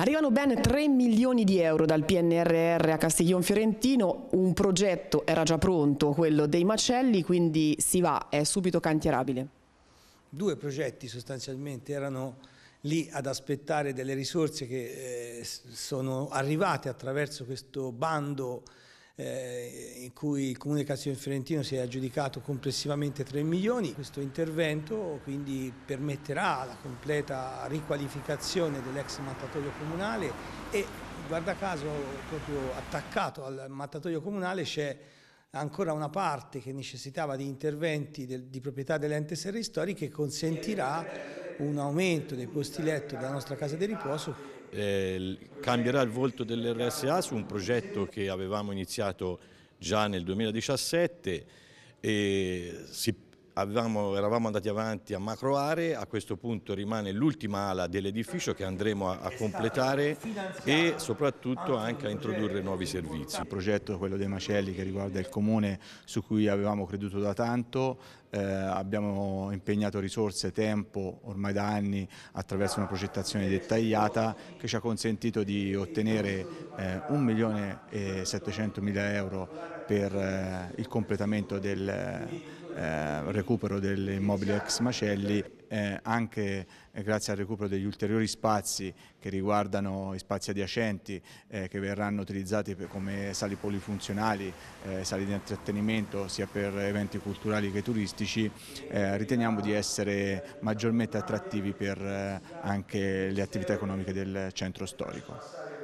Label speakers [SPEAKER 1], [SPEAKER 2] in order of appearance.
[SPEAKER 1] Arrivano ben 3 milioni di euro dal PNRR a Castiglion Fiorentino, un progetto era già pronto, quello dei macelli, quindi si va, è subito cantierabile.
[SPEAKER 2] Due progetti sostanzialmente erano lì ad aspettare delle risorse che eh, sono arrivate attraverso questo bando eh, in cui il Comune di Castiglione Fiorentino si è aggiudicato complessivamente 3 milioni. Questo intervento quindi permetterà la completa riqualificazione dell'ex mattatoio comunale e guarda caso proprio attaccato al mattatoio comunale c'è ancora una parte che necessitava di interventi del, di proprietà dell'ente Serri Storie che consentirà un aumento dei posti letto della nostra casa di riposo.
[SPEAKER 3] Eh, cambierà il volto dell'RSA su un progetto che avevamo iniziato già nel 2017 e si, avevamo, eravamo andati avanti a macro aree, a questo punto rimane l'ultima ala dell'edificio che andremo a, a completare e soprattutto anche a introdurre nuovi servizi. Il progetto quello dei macelli
[SPEAKER 4] che riguarda il comune su cui avevamo creduto da tanto, eh, abbiamo impegnato risorse, tempo ormai da anni attraverso una progettazione dettagliata che ci ha consentito di ottenere eh, 1.700.000 euro per eh, il completamento del eh, eh, recupero dell'immobile ex Macelli, anche grazie al recupero degli ulteriori spazi che riguardano i spazi adiacenti che verranno utilizzati come sali polifunzionali, sali di intrattenimento sia per eventi culturali che turistici, riteniamo di essere maggiormente attrattivi per anche le attività economiche del centro storico.